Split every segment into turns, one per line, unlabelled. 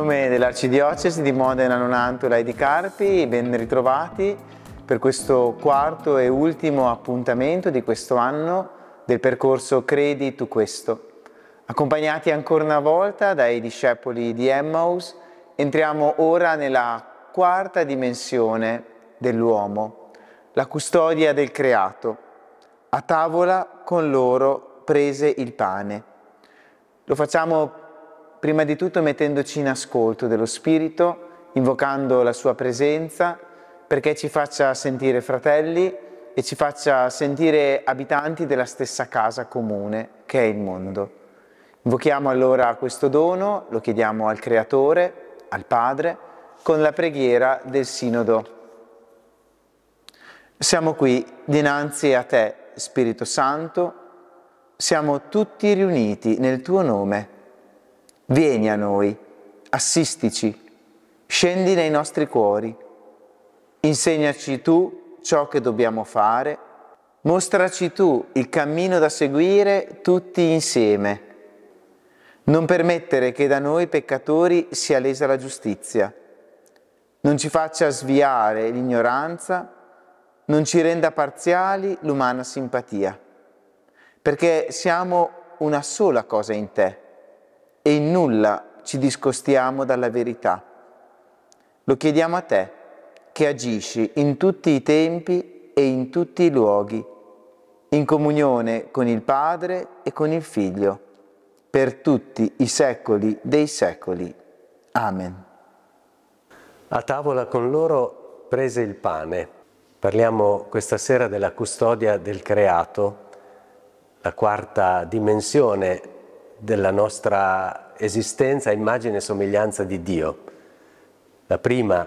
nome dell'Arcidiocesi di Modena, Nonantola e di Carpi, ben ritrovati per questo quarto e ultimo appuntamento di questo anno del percorso Credi tu questo. Accompagnati ancora una volta dai discepoli di Emmaus, entriamo ora nella quarta dimensione dell'uomo, la custodia del creato. A tavola con loro prese il pane. Lo facciamo prima di tutto mettendoci in ascolto dello Spirito, invocando la sua presenza, perché ci faccia sentire fratelli e ci faccia sentire abitanti della stessa casa comune che è il mondo. Invochiamo allora questo dono, lo chiediamo al Creatore, al Padre, con la preghiera del Sinodo. Siamo qui dinanzi a te, Spirito Santo, siamo tutti riuniti nel tuo nome Vieni a noi, assistici, scendi nei nostri cuori, insegnaci tu ciò che dobbiamo fare, mostraci tu il cammino da seguire tutti insieme. Non permettere che da noi peccatori sia lesa la giustizia. Non ci faccia sviare l'ignoranza, non ci renda parziali l'umana simpatia, perché siamo una sola cosa in te e in nulla ci discostiamo dalla verità. Lo chiediamo a te, che agisci in tutti i tempi e in tutti i luoghi, in comunione con il Padre e con il Figlio, per tutti i secoli dei secoli. Amen.
A tavola con loro prese il pane. Parliamo questa sera della custodia del creato, la quarta dimensione della nostra esistenza immagine e somiglianza di Dio. La prima,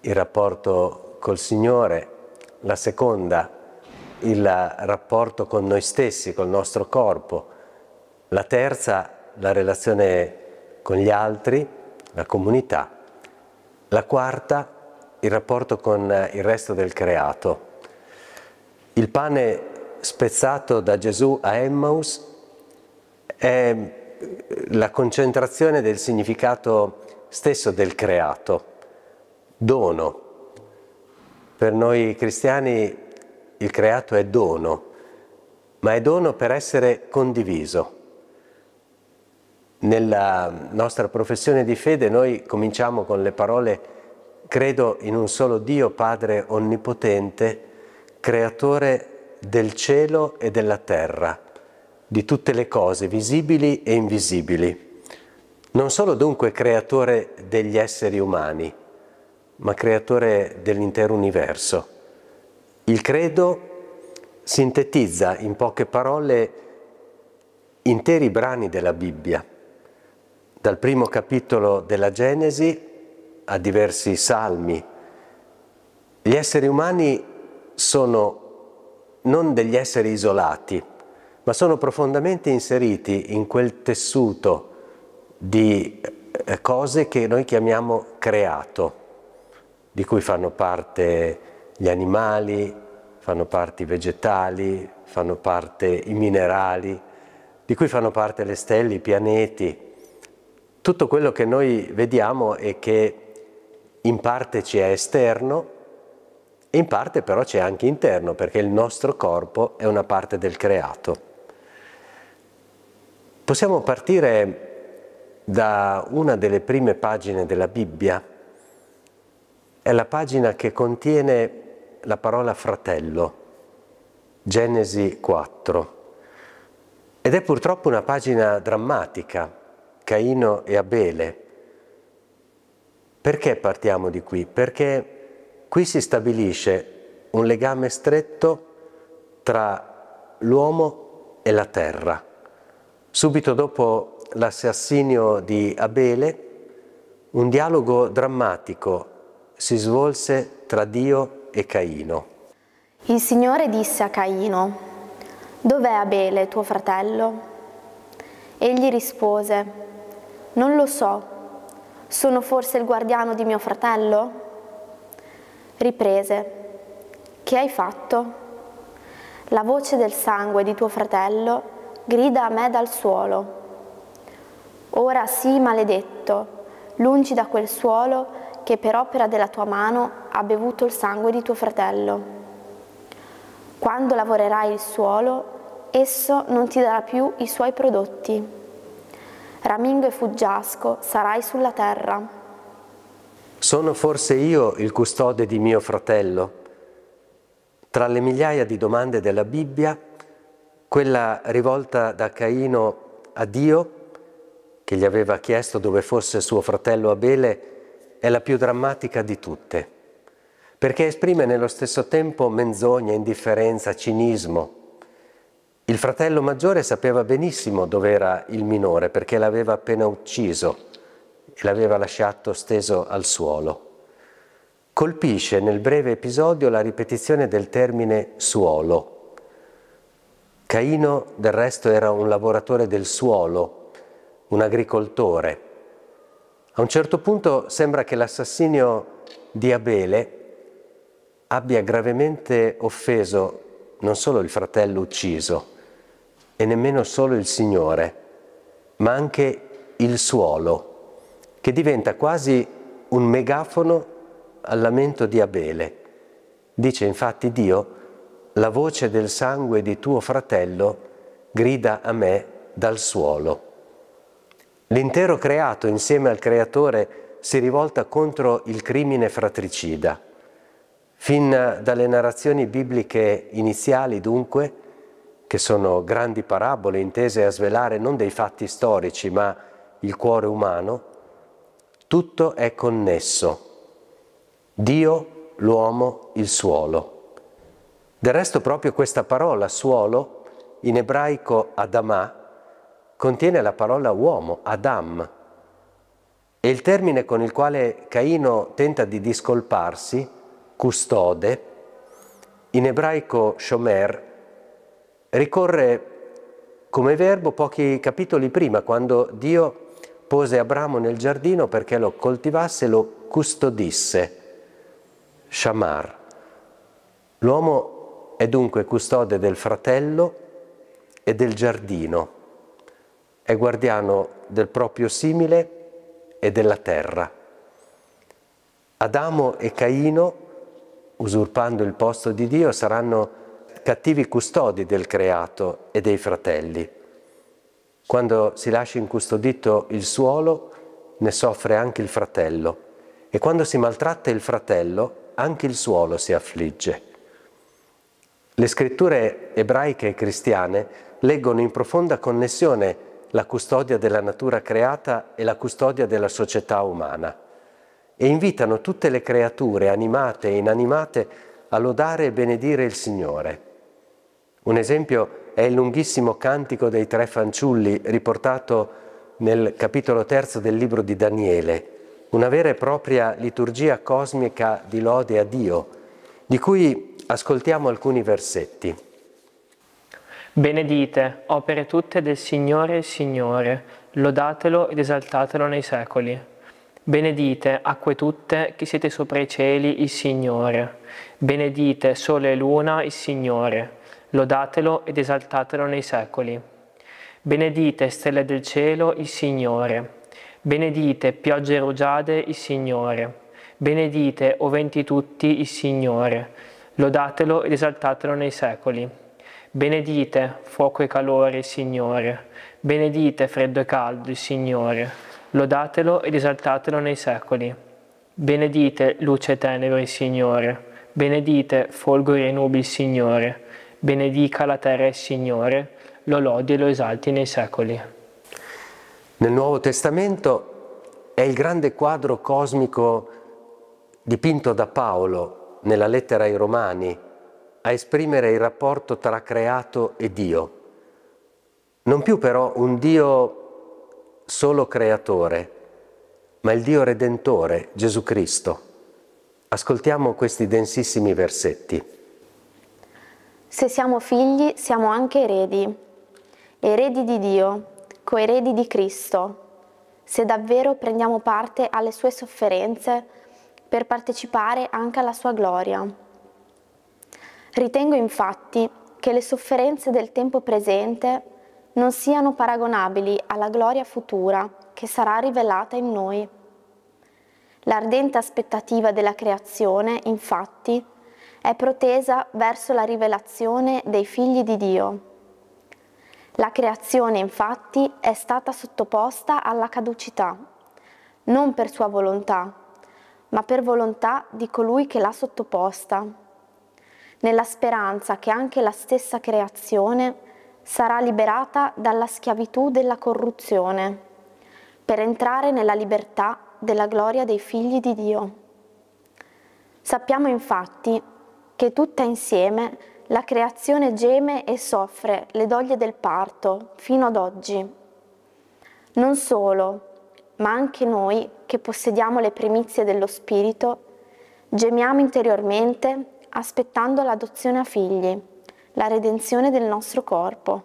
il rapporto col Signore, la seconda, il rapporto con noi stessi, col nostro corpo, la terza, la relazione con gli altri, la comunità, la quarta, il rapporto con il resto del creato. Il pane spezzato da Gesù a Emmaus è eh, la concentrazione del significato stesso del creato, dono. Per noi cristiani il creato è dono, ma è dono per essere condiviso. Nella nostra professione di fede noi cominciamo con le parole credo in un solo Dio, Padre Onnipotente, creatore del cielo e della terra di tutte le cose visibili e invisibili. Non solo dunque creatore degli esseri umani, ma creatore dell'intero universo. Il credo sintetizza in poche parole interi brani della Bibbia, dal primo capitolo della Genesi a diversi salmi. Gli esseri umani sono non degli esseri isolati, ma sono profondamente inseriti in quel tessuto di eh, cose che noi chiamiamo creato, di cui fanno parte gli animali, fanno parte i vegetali, fanno parte i minerali, di cui fanno parte le stelle, i pianeti, tutto quello che noi vediamo è che in parte ci è esterno e in parte però c'è anche interno perché il nostro corpo è una parte del creato. Possiamo partire da una delle prime pagine della Bibbia, è la pagina che contiene la parola fratello, Genesi 4. Ed è purtroppo una pagina drammatica, Caino e Abele. Perché partiamo di qui? Perché qui si stabilisce un legame stretto tra l'uomo e la terra. Subito dopo l'assassinio di Abele, un dialogo drammatico si svolse tra Dio e Caino.
Il Signore disse a Caino, Dov'è Abele, tuo fratello? Egli rispose, Non lo so, sono forse il guardiano di mio fratello? Riprese, Che hai fatto? La voce del sangue di tuo fratello grida a me dal suolo. Ora sii maledetto, lungi da quel suolo che per opera della tua mano ha bevuto il sangue di tuo fratello. Quando lavorerai il suolo, esso non ti darà più i suoi prodotti. Ramingo e fuggiasco sarai sulla terra.
Sono forse io il custode di mio fratello? Tra le migliaia di domande della Bibbia, quella rivolta da Caino a Dio, che gli aveva chiesto dove fosse suo fratello Abele, è la più drammatica di tutte, perché esprime nello stesso tempo menzogna, indifferenza, cinismo. Il fratello maggiore sapeva benissimo dove era il minore, perché l'aveva appena ucciso e l'aveva lasciato steso al suolo. Colpisce nel breve episodio la ripetizione del termine suolo, Caino del resto era un lavoratore del suolo, un agricoltore. A un certo punto sembra che l'assassinio di Abele abbia gravemente offeso non solo il fratello ucciso e nemmeno solo il Signore, ma anche il suolo, che diventa quasi un megafono al lamento di Abele. Dice infatti Dio, la voce del sangue di tuo fratello grida a me dal suolo. L'intero creato insieme al Creatore si rivolta contro il crimine fratricida. Fin dalle narrazioni bibliche iniziali, dunque, che sono grandi parabole intese a svelare non dei fatti storici, ma il cuore umano, tutto è connesso. Dio, l'uomo, il suolo. Del resto proprio questa parola suolo, in ebraico Adama, contiene la parola uomo, Adam, e il termine con il quale Caino tenta di discolparsi, custode, in ebraico shomer, ricorre come verbo pochi capitoli prima, quando Dio pose Abramo nel giardino perché lo coltivasse e lo custodisse, shamar. L'uomo è dunque custode del fratello e del giardino, è guardiano del proprio simile e della terra. Adamo e Caino, usurpando il posto di Dio, saranno cattivi custodi del creato e dei fratelli. Quando si lascia incustodito il suolo, ne soffre anche il fratello. E quando si maltratta il fratello, anche il suolo si affligge. Le scritture ebraiche e cristiane leggono in profonda connessione la custodia della natura creata e la custodia della società umana e invitano tutte le creature, animate e inanimate, a lodare e benedire il Signore. Un esempio è il lunghissimo cantico dei tre fanciulli riportato nel capitolo terzo del libro di Daniele, una vera e propria liturgia cosmica di lode a Dio, di cui Ascoltiamo alcuni versetti.
Benedite, opere tutte del Signore il Signore, lodatelo ed esaltatelo nei secoli. Benedite, acque tutte, che siete sopra i cieli, il Signore. Benedite, sole e luna, il Signore. Lodatelo ed esaltatelo nei secoli. Benedite, stelle del cielo, il Signore. Benedite, piogge rugiade, il Signore. Benedite, o venti tutti, il Signore. Lodatelo ed esaltatelo nei secoli. Benedite fuoco e calore il Signore, benedite freddo e caldo il Signore, lodatelo ed esaltatelo nei secoli. Benedite luce e tenebre il Signore, benedite folgore e nubi il Signore, benedica la terra il Signore, lo lodi e lo esalti nei secoli.
Nel Nuovo Testamento è il grande quadro cosmico dipinto da Paolo nella lettera ai Romani, a esprimere il rapporto tra creato e Dio. Non più però un Dio solo creatore, ma il Dio redentore, Gesù Cristo. Ascoltiamo questi densissimi versetti.
Se siamo figli, siamo anche eredi, eredi di Dio, coeredi di Cristo. Se davvero prendiamo parte alle sue sofferenze, per partecipare anche alla sua gloria. Ritengo infatti che le sofferenze del tempo presente non siano paragonabili alla gloria futura che sarà rivelata in noi. L'ardente aspettativa della creazione, infatti, è protesa verso la rivelazione dei figli di Dio. La creazione, infatti, è stata sottoposta alla caducità, non per sua volontà, ma per volontà di colui che l'ha sottoposta, nella speranza che anche la stessa creazione sarà liberata dalla schiavitù della corruzione, per entrare nella libertà della gloria dei figli di Dio. Sappiamo infatti che tutta insieme la creazione geme e soffre le doglie del parto fino ad oggi. Non solo, ma anche noi che possediamo le primizie dello Spirito, gemiamo interiormente aspettando l'adozione a figli, la redenzione del nostro corpo.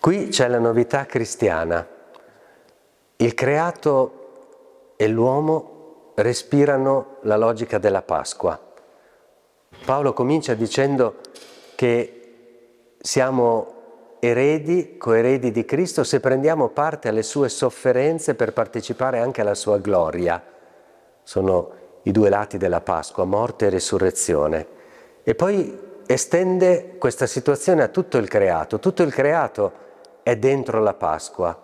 Qui c'è la novità cristiana. Il creato e l'uomo respirano la logica della Pasqua. Paolo comincia dicendo che siamo eredi, coeredi di Cristo se prendiamo parte alle sue sofferenze per partecipare anche alla sua gloria. Sono i due lati della Pasqua, morte e resurrezione. E poi estende questa situazione a tutto il creato. Tutto il creato è dentro la Pasqua,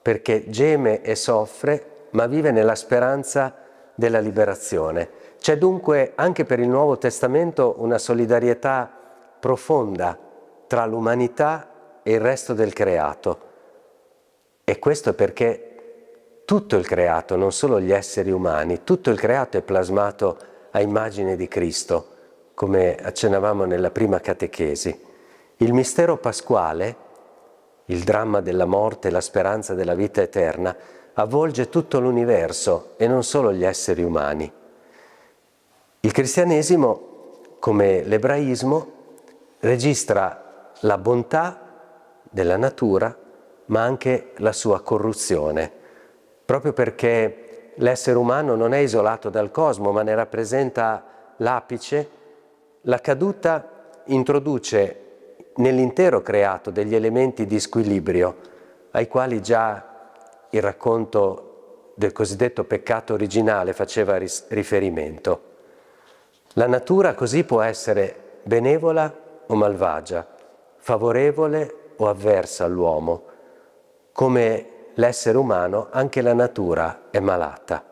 perché geme e soffre, ma vive nella speranza della liberazione. C'è dunque anche per il Nuovo Testamento una solidarietà profonda tra l'umanità e il resto del creato. E questo perché tutto il creato, non solo gli esseri umani, tutto il creato è plasmato a immagine di Cristo, come accennavamo nella prima catechesi. Il mistero pasquale, il dramma della morte, la speranza della vita eterna, avvolge tutto l'universo e non solo gli esseri umani. Il cristianesimo, come l'ebraismo, registra la bontà della natura, ma anche la sua corruzione, proprio perché l'essere umano non è isolato dal cosmo, ma ne rappresenta l'apice, la caduta introduce nell'intero creato degli elementi di squilibrio, ai quali già il racconto del cosiddetto peccato originale faceva riferimento. La natura così può essere benevola o malvagia, favorevole o avversa all'uomo. Come l'essere umano, anche la natura è malata.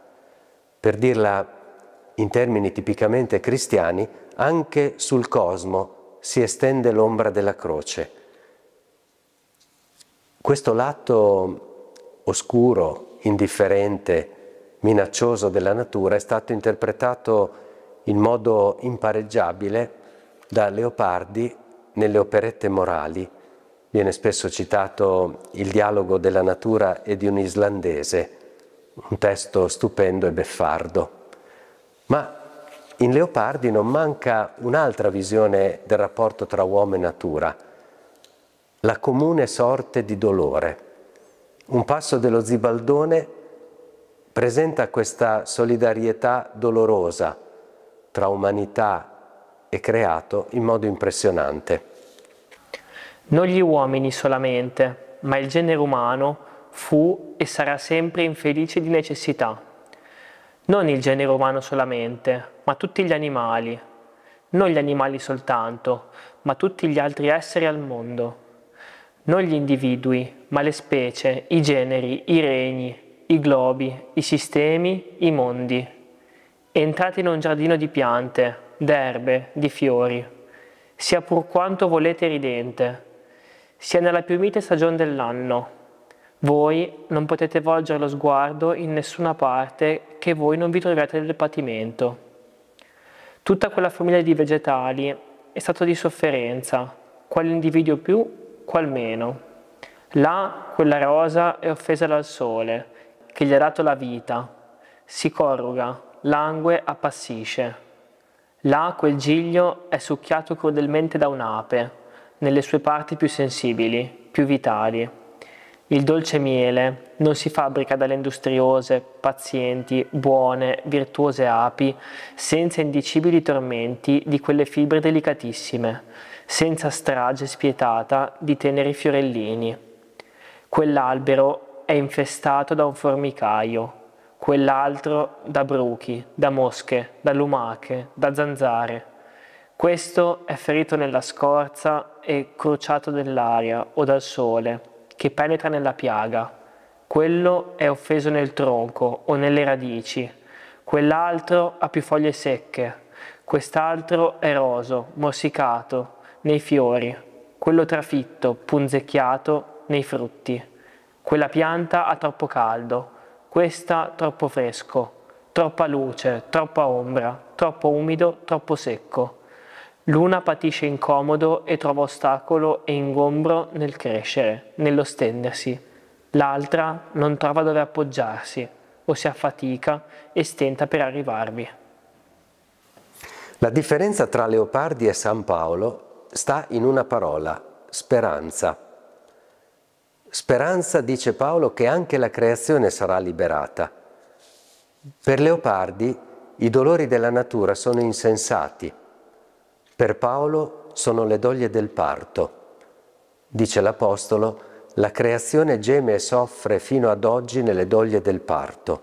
Per dirla in termini tipicamente cristiani, anche sul cosmo si estende l'ombra della croce. Questo lato oscuro, indifferente, minaccioso della natura è stato interpretato in modo impareggiabile da Leopardi nelle operette morali Viene spesso citato il dialogo della natura e di un islandese, un testo stupendo e beffardo. Ma in Leopardi non manca un'altra visione del rapporto tra uomo e natura, la comune sorte di dolore. Un passo dello Zibaldone presenta questa solidarietà dolorosa tra umanità e creato in modo impressionante.
Non gli uomini solamente, ma il genere umano fu e sarà sempre infelice di necessità. Non il genere umano solamente, ma tutti gli animali. Non gli animali soltanto, ma tutti gli altri esseri al mondo. Non gli individui, ma le specie, i generi, i regni, i globi, i sistemi, i mondi. Entrate in un giardino di piante, d'erbe, di fiori, sia pur quanto volete ridente, sia nella più mite stagione dell'anno. Voi non potete volgere lo sguardo in nessuna parte che voi non vi troviate nel patimento. Tutta quella famiglia di vegetali è stata di sofferenza, quale individuo più, qual meno. Là quella rosa è offesa dal sole, che gli ha dato la vita, si corruga, langue appassisce. Là quel giglio è succhiato crudelmente da un'ape, nelle sue parti più sensibili, più vitali. Il dolce miele non si fabbrica dalle industriose, pazienti, buone, virtuose api, senza indicibili tormenti di quelle fibre delicatissime, senza strage spietata di teneri fiorellini. Quell'albero è infestato da un formicaio, quell'altro da bruchi, da mosche, da lumache, da zanzare. Questo è ferito nella scorza e crociato nell'aria o dal sole, che penetra nella piaga. Quello è offeso nel tronco o nelle radici. Quell'altro ha più foglie secche. Quest'altro è roso, morsicato, nei fiori. Quello trafitto, punzecchiato, nei frutti. Quella pianta ha troppo caldo. Questa troppo fresco. Troppa luce, troppa ombra, troppo umido, troppo secco L'una patisce incomodo e trova ostacolo e ingombro nel crescere, nello stendersi. L'altra non trova dove appoggiarsi o si affatica e stenta per arrivarvi.
La differenza tra Leopardi e San Paolo sta in una parola, speranza. Speranza, dice Paolo, che anche la creazione sarà liberata. Per Leopardi i dolori della natura sono insensati per Paolo sono le doglie del parto. Dice l'Apostolo, la creazione geme e soffre fino ad oggi nelle doglie del parto.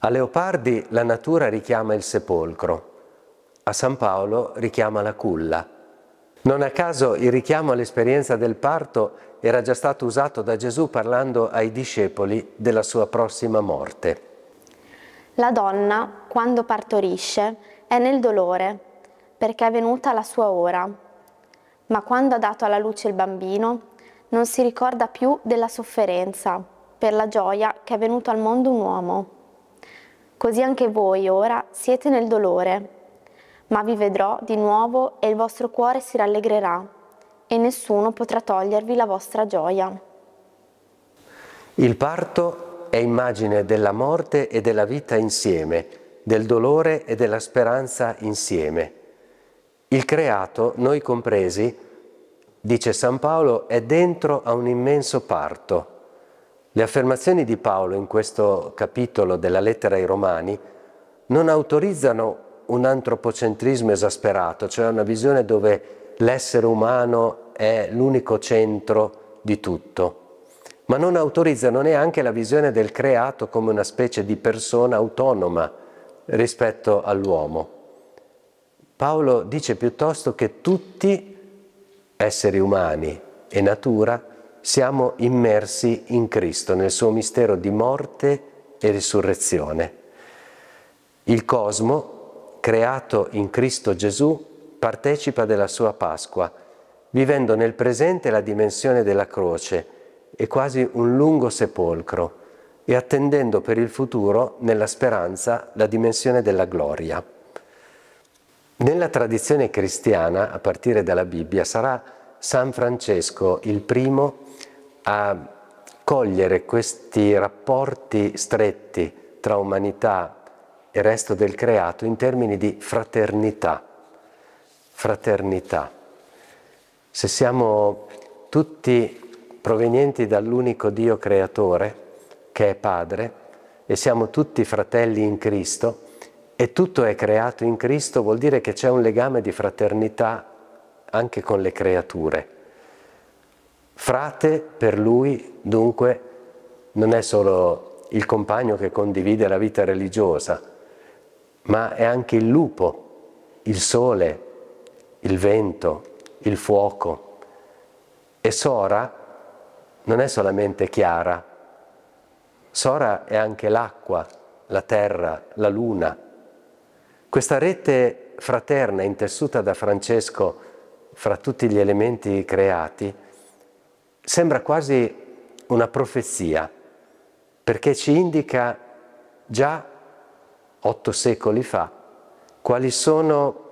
A Leopardi la natura richiama il sepolcro, a San Paolo richiama la culla. Non a caso il richiamo all'esperienza del parto era già stato usato da Gesù parlando ai discepoli della sua prossima morte.
La donna, quando partorisce, è nel dolore, perché è venuta la sua ora. Ma quando ha dato alla luce il bambino, non si ricorda più della sofferenza, per la gioia che è venuto al mondo un uomo. Così anche voi ora siete nel dolore, ma vi vedrò di nuovo e il vostro cuore si rallegrerà, e nessuno potrà togliervi la vostra gioia.
Il parto è immagine della morte e della vita insieme, del dolore e della speranza insieme. Il creato, noi compresi, dice San Paolo, è dentro a un immenso parto. Le affermazioni di Paolo in questo capitolo della lettera ai Romani non autorizzano un antropocentrismo esasperato, cioè una visione dove l'essere umano è l'unico centro di tutto, ma non autorizzano neanche la visione del creato come una specie di persona autonoma rispetto all'uomo. Paolo dice piuttosto che tutti esseri umani e natura siamo immersi in Cristo, nel suo mistero di morte e risurrezione. Il cosmo, creato in Cristo Gesù, partecipa della sua Pasqua, vivendo nel presente la dimensione della croce e quasi un lungo sepolcro, e attendendo per il futuro, nella speranza, la dimensione della gloria. Nella tradizione cristiana, a partire dalla Bibbia, sarà San Francesco il primo a cogliere questi rapporti stretti tra umanità e resto del creato in termini di fraternità. Fraternità. Se siamo tutti provenienti dall'unico Dio creatore, che è Padre, e siamo tutti fratelli in Cristo, e tutto è creato in Cristo vuol dire che c'è un legame di fraternità anche con le creature. Frate per lui dunque non è solo il compagno che condivide la vita religiosa, ma è anche il lupo, il sole, il vento, il fuoco. E Sora non è solamente Chiara, Sora è anche l'acqua, la terra, la luna. Questa rete fraterna intessuta da Francesco fra tutti gli elementi creati sembra quasi una profezia perché ci indica già otto secoli fa quali sono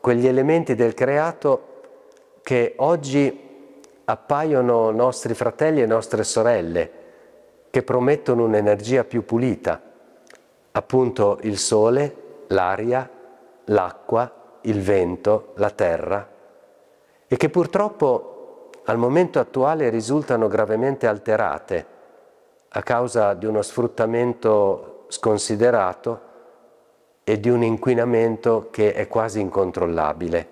quegli elementi del creato che oggi appaiono nostri fratelli e nostre sorelle, che promettono un'energia più pulita, appunto il sole, l'aria, l'acqua, il vento, la terra e che purtroppo al momento attuale risultano gravemente alterate a causa di uno sfruttamento sconsiderato e di un inquinamento che è quasi incontrollabile.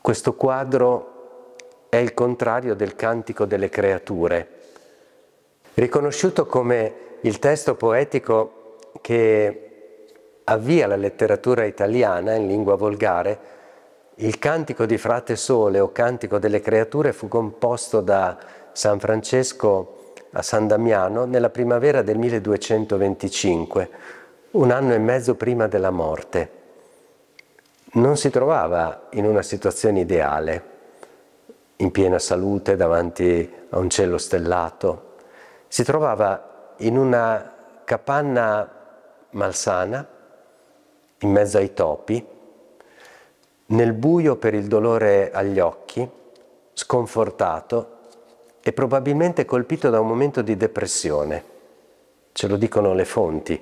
Questo quadro è il contrario del cantico delle creature, riconosciuto come il testo poetico che avvia la letteratura italiana in lingua volgare, il cantico di Frate Sole o cantico delle creature fu composto da San Francesco a San Damiano nella primavera del 1225, un anno e mezzo prima della morte. Non si trovava in una situazione ideale, in piena salute davanti a un cielo stellato, si trovava in una capanna malsana, in mezzo ai topi, nel buio per il dolore agli occhi, sconfortato e probabilmente colpito da un momento di depressione. Ce lo dicono le fonti.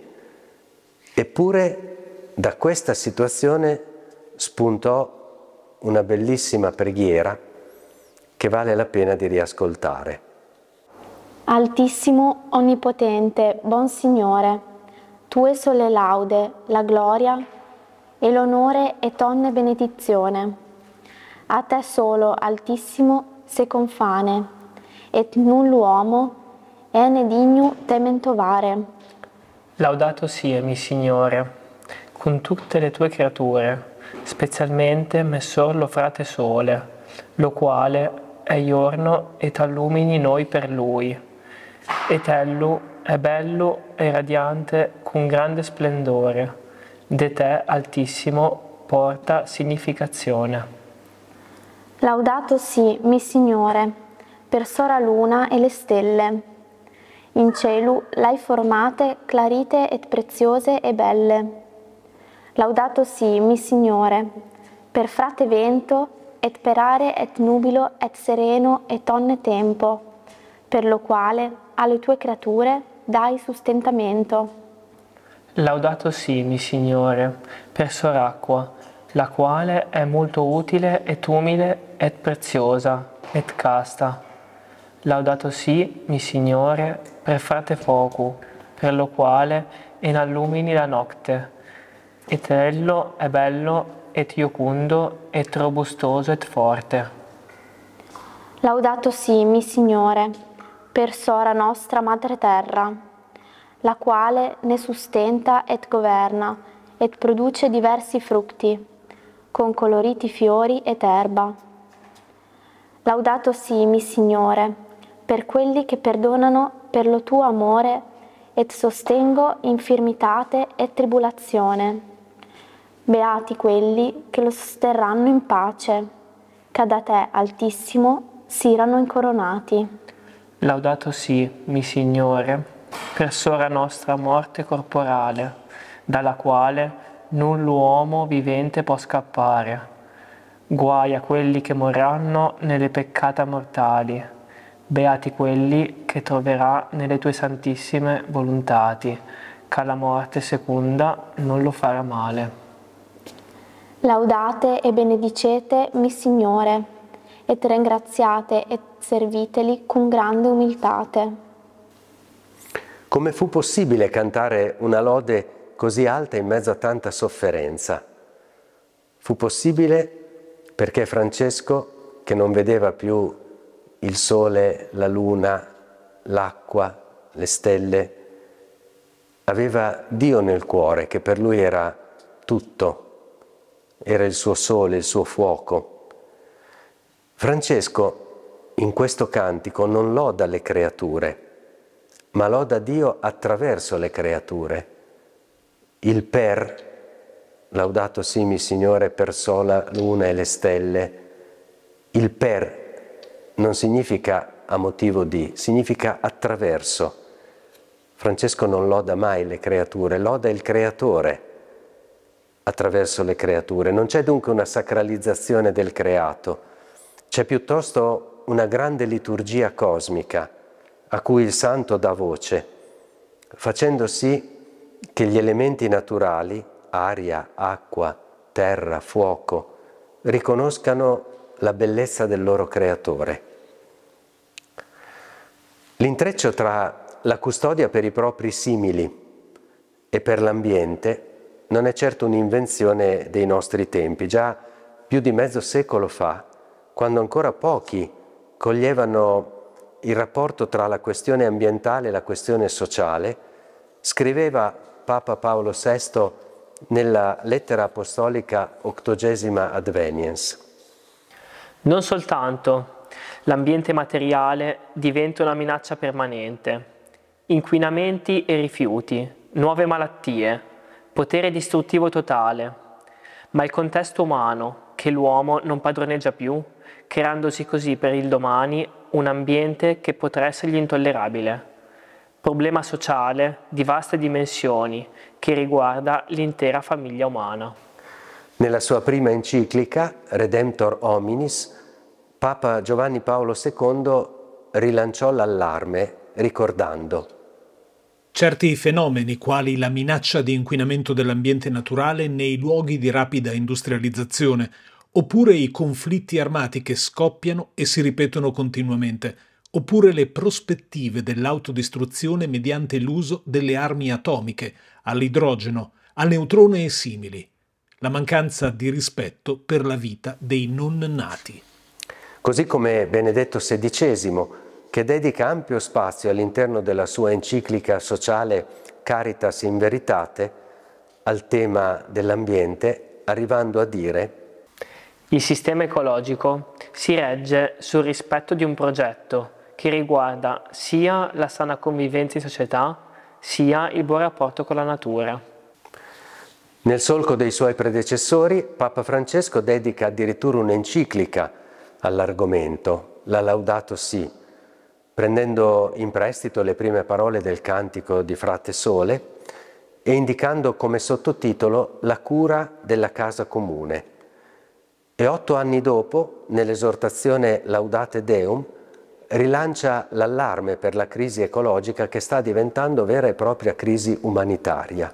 Eppure da questa situazione spuntò una bellissima preghiera che vale la pena di riascoltare.
Altissimo, onnipotente, buon Signore, tue sole laude, la gloria e l'onore e tonne benedizione. A te solo, Altissimo, se confane, et null'uomo ene dignu tementovare.
Laudato sia, mi Signore, con tutte le tue creature, specialmente me lo frate sole, lo quale è giorno e t'allumini noi per lui. e tellu è bello e radiante con grande splendore, de te altissimo porta significazione.
Laudato sì, mi Signore, per sora luna e le stelle. In cielo l'hai formate clarite et preziose e belle. Laudato sì, mi Signore, per frate vento et per are et nubilo et sereno et onne tempo, per lo quale alle tue creature dai sostentamento.
Laudato mi Signore, per soracqua, la quale è molto utile et umile et preziosa et casta. Laudato sì, mi Signore, per frate focu, per lo quale inallumini la notte. Et ello è bello et iocundo et robustoso et forte.
Laudato sì, mi Signore, per Sora nostra Madre Terra, la quale ne sustenta et governa, et produce diversi frutti, con coloriti fiori ed erba. Laudato sii, mi Signore, per quelli che perdonano per lo tuo amore et sostengo infirmitate e tribulazione. Beati quelli che lo sosterranno in pace, che da te, Altissimo, sirano incoronati.
Laudato sì, mi Signore, per sora nostra morte corporale, dalla quale null'uomo vivente può scappare. Guai a quelli che morranno nelle peccata mortali, beati quelli che troverà nelle tue santissime volontati, che la morte seconda non lo farà male.
Laudate e benedicete mi Signore, e ti ringraziate e serviteli con grande umiltate.
Come fu possibile cantare una lode così alta in mezzo a tanta sofferenza? Fu possibile perché Francesco, che non vedeva più il sole, la luna, l'acqua, le stelle, aveva Dio nel cuore che per lui era tutto, era il suo sole, il suo fuoco. Francesco in questo cantico non loda le creature, ma loda Dio attraverso le creature. Il per, laudato simi Signore per sola luna e le stelle, il per non significa a motivo di, significa attraverso. Francesco non loda mai le creature, loda il creatore attraverso le creature. Non c'è dunque una sacralizzazione del creato, c'è piuttosto una grande liturgia cosmica a cui il santo dà voce, facendo sì che gli elementi naturali, aria, acqua, terra, fuoco, riconoscano la bellezza del loro creatore. L'intreccio tra la custodia per i propri simili e per l'ambiente non è certo un'invenzione dei nostri tempi. Già più di mezzo secolo fa, quando ancora pochi coglievano il rapporto tra la questione ambientale e la questione sociale, scriveva Papa Paolo VI nella lettera apostolica Octogesima Adveniens.
Non soltanto l'ambiente materiale diventa una minaccia permanente, inquinamenti e rifiuti, nuove malattie, potere distruttivo totale, ma il contesto umano, che l'uomo non padroneggia più, creandosi così per il domani un ambiente che potrà essergli intollerabile. Problema sociale di vaste dimensioni che riguarda l'intera famiglia umana.
Nella sua prima enciclica, Redemptor Hominis, Papa Giovanni Paolo II rilanciò l'allarme ricordando Certi fenomeni, quali la minaccia di inquinamento dell'ambiente naturale nei luoghi di rapida industrializzazione, oppure i conflitti armati che scoppiano e si ripetono continuamente, oppure le prospettive dell'autodistruzione mediante l'uso delle armi atomiche, all'idrogeno, al neutrone e simili, la mancanza di rispetto per la vita dei non
nati.
Così come Benedetto XVI, che dedica ampio spazio all'interno della sua enciclica sociale Caritas in Veritate
al tema dell'ambiente, arrivando a dire il sistema ecologico si regge sul rispetto di un progetto che riguarda sia la sana convivenza in società, sia il buon rapporto con la natura.
Nel solco dei suoi predecessori, Papa Francesco dedica addirittura un'enciclica all'argomento, la Laudato Si, prendendo in prestito le prime parole del cantico di Frate Sole e indicando come sottotitolo La cura della casa comune e otto anni dopo, nell'esortazione Laudate Deum, rilancia l'allarme per la crisi ecologica che sta diventando vera e propria crisi umanitaria.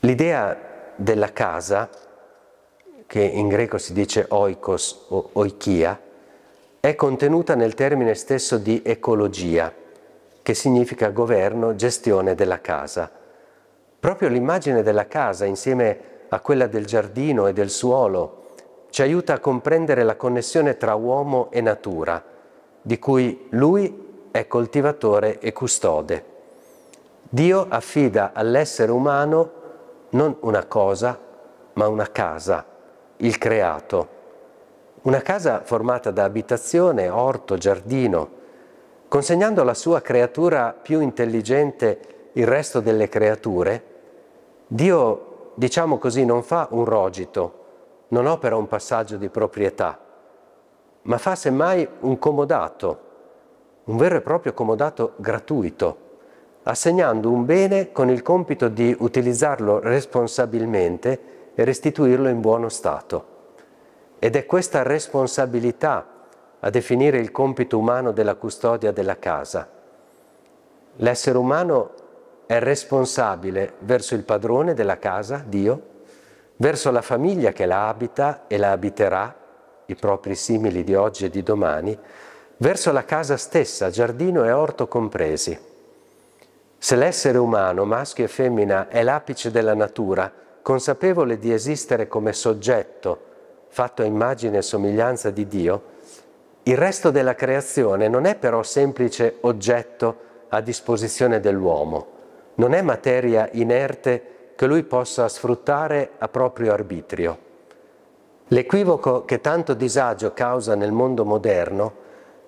L'idea della casa, che in greco si dice oikos o oikia, è contenuta nel termine stesso di ecologia, che significa governo, gestione della casa. Proprio l'immagine della casa insieme a a quella del giardino e del suolo, ci aiuta a comprendere la connessione tra uomo e natura, di cui lui è coltivatore e custode. Dio affida all'essere umano non una cosa, ma una casa, il creato. Una casa formata da abitazione, orto, giardino, consegnando alla sua creatura più intelligente il resto delle creature, Dio diciamo così, non fa un rogito, non opera un passaggio di proprietà, ma fa semmai un comodato, un vero e proprio comodato gratuito, assegnando un bene con il compito di utilizzarlo responsabilmente e restituirlo in buono stato. Ed è questa responsabilità a definire il compito umano della custodia della casa. L'essere umano è responsabile verso il padrone della casa, Dio, verso la famiglia che la abita e la abiterà, i propri simili di oggi e di domani, verso la casa stessa, giardino e orto compresi. Se l'essere umano, maschio e femmina, è l'apice della natura, consapevole di esistere come soggetto, fatto a immagine e somiglianza di Dio, il resto della creazione non è però semplice oggetto a disposizione dell'uomo, non è materia inerte che lui possa sfruttare a proprio arbitrio. L'equivoco che tanto disagio causa nel mondo moderno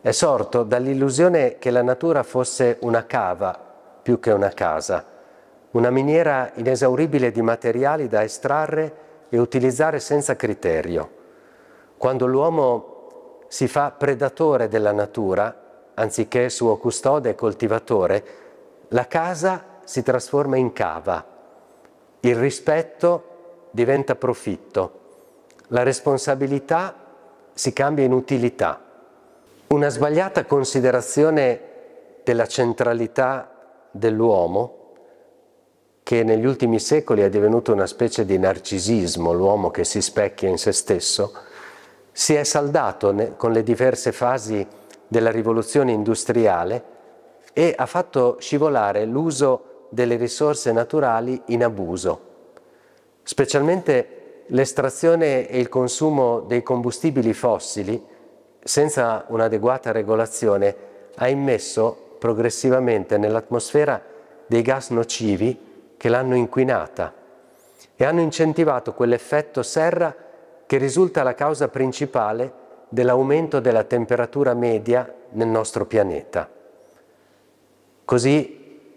è sorto dall'illusione che la natura fosse una cava più che una casa, una miniera inesauribile di materiali da estrarre e utilizzare senza criterio. Quando l'uomo si fa predatore della natura, anziché suo custode e coltivatore, la casa si trasforma in cava, il rispetto diventa profitto, la responsabilità si cambia in utilità. Una sbagliata considerazione della centralità dell'uomo, che negli ultimi secoli è divenuto una specie di narcisismo, l'uomo che si specchia in se stesso, si è saldato con le diverse fasi della rivoluzione industriale e ha fatto scivolare l'uso delle risorse naturali in abuso, specialmente l'estrazione e il consumo dei combustibili fossili senza un'adeguata regolazione ha immesso progressivamente nell'atmosfera dei gas nocivi che l'hanno inquinata e hanno incentivato quell'effetto serra che risulta la causa principale dell'aumento della temperatura media nel nostro pianeta. Così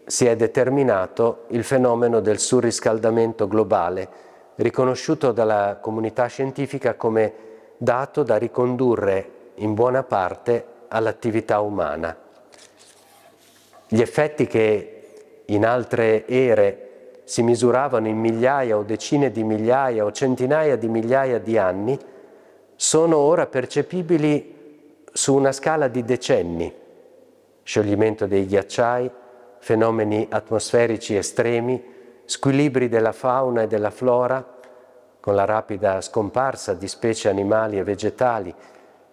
si è determinato il fenomeno del surriscaldamento globale, riconosciuto dalla comunità scientifica come dato da ricondurre in buona parte all'attività umana. Gli effetti che in altre ere si misuravano in migliaia o decine di migliaia o centinaia di migliaia di anni, sono ora percepibili su una scala di decenni. Scioglimento dei ghiacciai, fenomeni atmosferici estremi, squilibri della fauna e della flora, con la rapida scomparsa di specie animali e vegetali,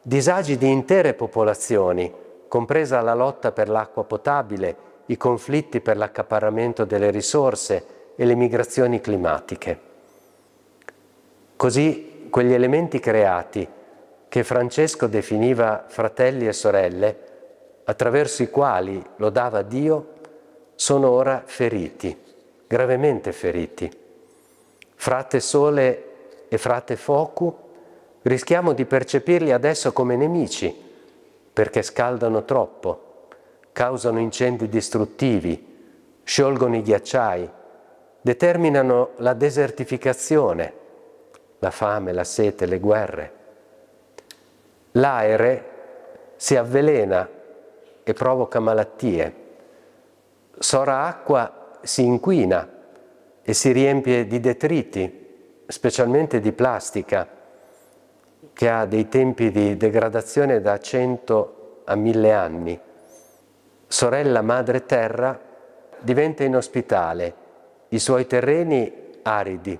disagi di intere popolazioni, compresa la lotta per l'acqua potabile, i conflitti per l'accaparramento delle risorse e le migrazioni climatiche. Così quegli elementi creati, che Francesco definiva fratelli e sorelle, attraverso i quali lodava Dio, sono ora feriti, gravemente feriti. Frate Sole e frate Focu rischiamo di percepirli adesso come nemici, perché scaldano troppo, causano incendi distruttivi, sciolgono i ghiacciai, determinano la desertificazione, la fame, la sete, le guerre. L'aere si avvelena e provoca malattie Sora acqua si inquina e si riempie di detriti, specialmente di plastica, che ha dei tempi di degradazione da 100 a 1000 anni. Sorella Madre Terra diventa inospitale, i suoi terreni aridi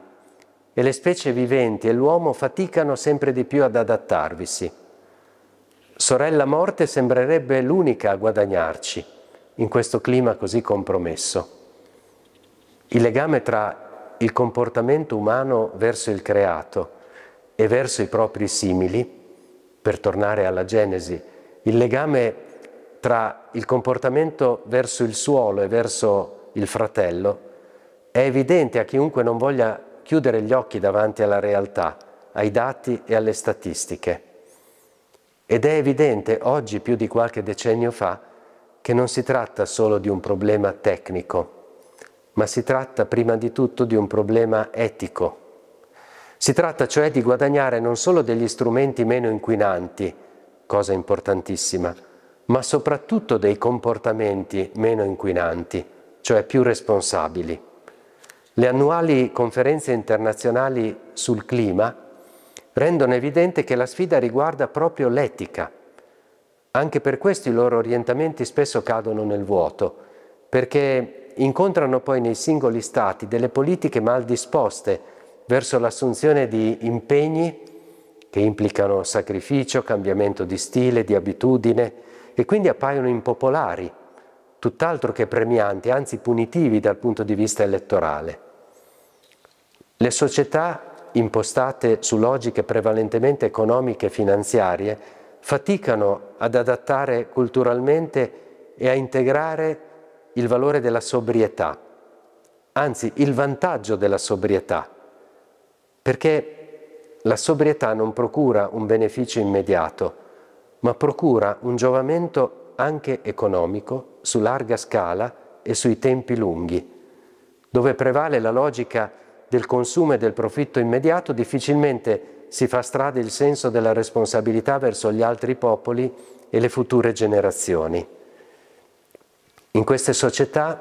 e le specie viventi e l'uomo faticano sempre di più ad adattarvisi. Sorella Morte sembrerebbe l'unica a guadagnarci in questo clima così compromesso. Il legame tra il comportamento umano verso il creato e verso i propri simili, per tornare alla Genesi, il legame tra il comportamento verso il suolo e verso il fratello è evidente a chiunque non voglia chiudere gli occhi davanti alla realtà, ai dati e alle statistiche. Ed è evidente oggi più di qualche decennio fa che non si tratta solo di un problema tecnico, ma si tratta prima di tutto di un problema etico. Si tratta cioè di guadagnare non solo degli strumenti meno inquinanti, cosa importantissima, ma soprattutto dei comportamenti meno inquinanti, cioè più responsabili. Le annuali conferenze internazionali sul clima rendono evidente che la sfida riguarda proprio l'etica anche per questo i loro orientamenti spesso cadono nel vuoto, perché incontrano poi nei singoli stati delle politiche mal disposte verso l'assunzione di impegni che implicano sacrificio, cambiamento di stile, di abitudine e quindi appaiono impopolari, tutt'altro che premianti, anzi punitivi dal punto di vista elettorale. Le società impostate su logiche prevalentemente economiche e finanziarie faticano ad adattare culturalmente e a integrare il valore della sobrietà, anzi il vantaggio della sobrietà, perché la sobrietà non procura un beneficio immediato, ma procura un giovamento anche economico su larga scala e sui tempi lunghi, dove prevale la logica del consumo e del profitto immediato, difficilmente si fa strada il senso della responsabilità verso gli altri popoli e le future generazioni. In queste società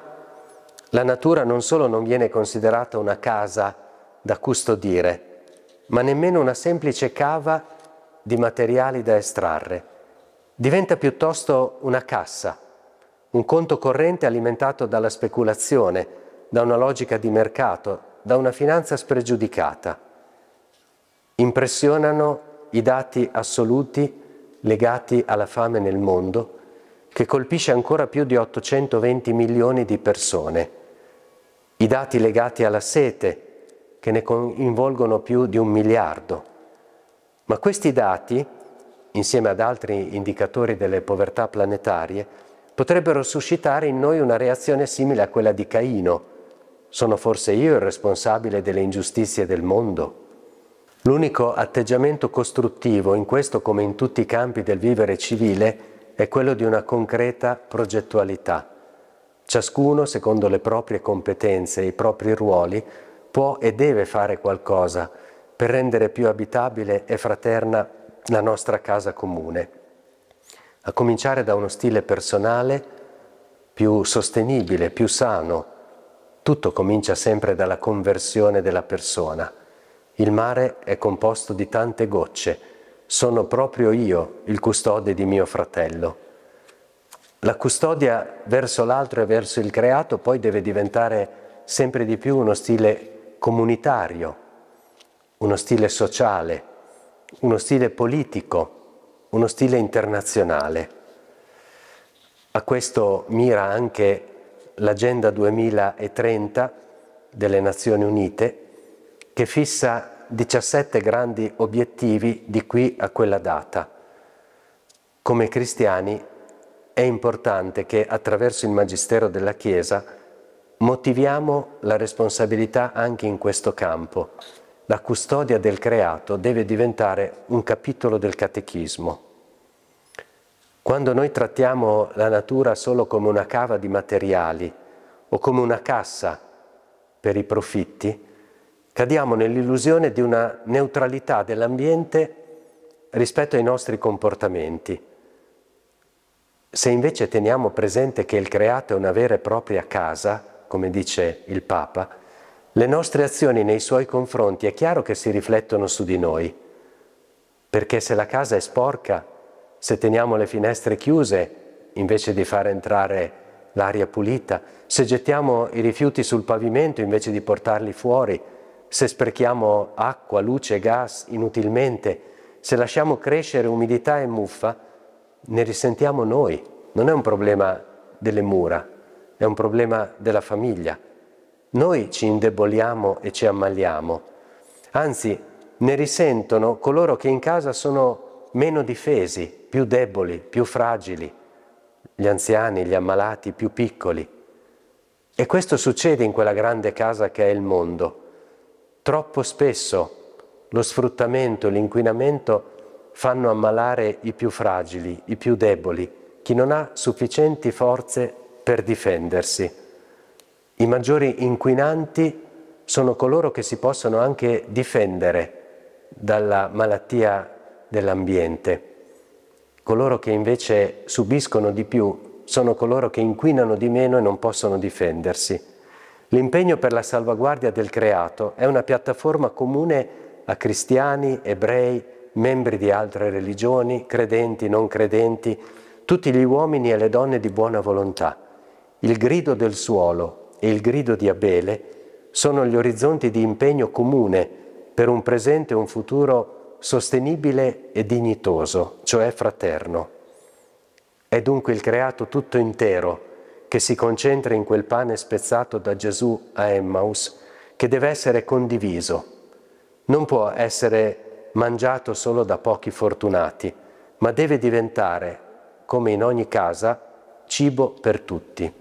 la natura non solo non viene considerata una casa da custodire, ma nemmeno una semplice cava di materiali da estrarre. Diventa piuttosto una cassa, un conto corrente alimentato dalla speculazione, da una logica di mercato, da una finanza spregiudicata. Impressionano i dati assoluti legati alla fame nel mondo, che colpisce ancora più di 820 milioni di persone, i dati legati alla sete, che ne coinvolgono più di un miliardo. Ma questi dati, insieme ad altri indicatori delle povertà planetarie, potrebbero suscitare in noi una reazione simile a quella di Caino. Sono forse io il responsabile delle ingiustizie del mondo? L'unico atteggiamento costruttivo in questo come in tutti i campi del vivere civile è quello di una concreta progettualità. Ciascuno, secondo le proprie competenze e i propri ruoli, può e deve fare qualcosa per rendere più abitabile e fraterna la nostra casa comune, a cominciare da uno stile personale più sostenibile, più sano. Tutto comincia sempre dalla conversione della persona. Il mare è composto di tante gocce. Sono proprio io il custode di mio fratello. La custodia verso l'altro e verso il creato poi deve diventare sempre di più uno stile comunitario, uno stile sociale, uno stile politico, uno stile internazionale. A questo mira anche l'Agenda 2030 delle Nazioni Unite che fissa 17 grandi obiettivi di qui a quella data. Come cristiani è importante che attraverso il Magistero della Chiesa motiviamo la responsabilità anche in questo campo. La custodia del creato deve diventare un capitolo del catechismo. Quando noi trattiamo la natura solo come una cava di materiali o come una cassa per i profitti, cadiamo nell'illusione di una neutralità dell'ambiente rispetto ai nostri comportamenti. Se invece teniamo presente che il creato è una vera e propria casa, come dice il Papa, le nostre azioni nei suoi confronti è chiaro che si riflettono su di noi, perché se la casa è sporca, se teniamo le finestre chiuse invece di far entrare l'aria pulita, se gettiamo i rifiuti sul pavimento invece di portarli fuori, se sprechiamo acqua, luce, gas inutilmente, se lasciamo crescere umidità e muffa, ne risentiamo noi. Non è un problema delle mura, è un problema della famiglia. Noi ci indeboliamo e ci ammaliamo. Anzi, ne risentono coloro che in casa sono meno difesi, più deboli, più fragili, gli anziani, gli ammalati, più piccoli. E questo succede in quella grande casa che è il mondo Troppo spesso lo sfruttamento, l'inquinamento fanno ammalare i più fragili, i più deboli, chi non ha sufficienti forze per difendersi. I maggiori inquinanti sono coloro che si possono anche difendere dalla malattia dell'ambiente. Coloro che invece subiscono di più sono coloro che inquinano di meno e non possono difendersi. L'impegno per la salvaguardia del creato è una piattaforma comune a cristiani, ebrei, membri di altre religioni, credenti, non credenti, tutti gli uomini e le donne di buona volontà. Il grido del suolo e il grido di Abele sono gli orizzonti di impegno comune per un presente e un futuro sostenibile e dignitoso, cioè fraterno. È dunque il creato tutto intero, che si concentra in quel pane spezzato da Gesù a Emmaus, che deve essere condiviso, non può essere mangiato solo da pochi fortunati, ma deve diventare, come in
ogni casa, cibo per tutti.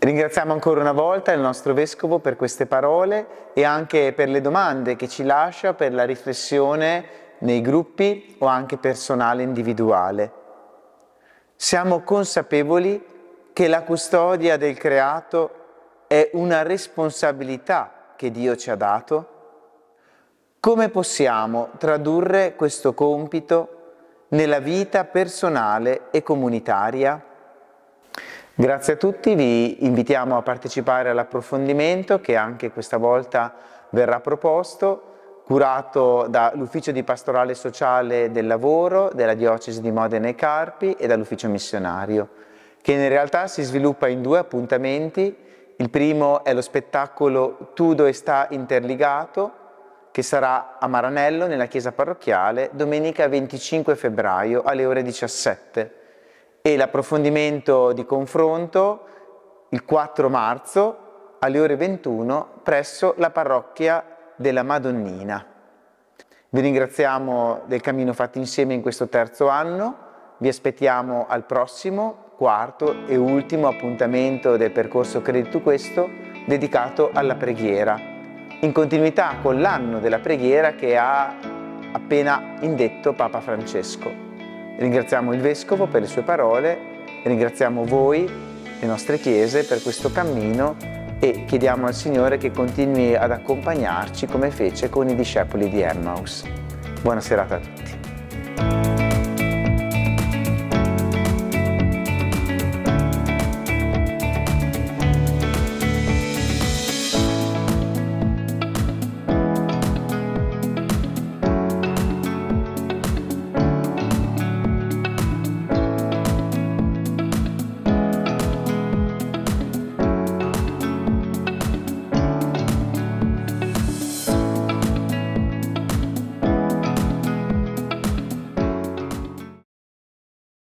Ringraziamo ancora una volta il nostro Vescovo per queste parole e anche per le domande che ci lascia, per la riflessione nei gruppi o anche personale individuale. Siamo consapevoli che la custodia del creato è una responsabilità che Dio ci ha dato? Come possiamo tradurre questo compito nella vita personale e comunitaria? Grazie a tutti, vi invitiamo a partecipare all'approfondimento che anche questa volta verrà proposto curato dall'ufficio di pastorale sociale del lavoro della diocesi di Modena e Carpi e dall'ufficio missionario, che in realtà si sviluppa in due appuntamenti. Il primo è lo spettacolo Tudo e sta interligato, che sarà a Maranello nella chiesa parrocchiale domenica 25 febbraio alle ore 17 e l'approfondimento di confronto il 4 marzo alle ore 21 presso la parrocchia della Madonnina. Vi ringraziamo del cammino fatto insieme in questo terzo anno, vi aspettiamo al prossimo, quarto e ultimo appuntamento del percorso Credito Questo dedicato alla preghiera, in continuità con l'anno della preghiera che ha appena indetto Papa Francesco. Ringraziamo il Vescovo per le sue parole, ringraziamo voi, le nostre chiese, per questo cammino e chiediamo al Signore che continui ad accompagnarci come fece con i discepoli di Emmaus. Buona serata a tutti.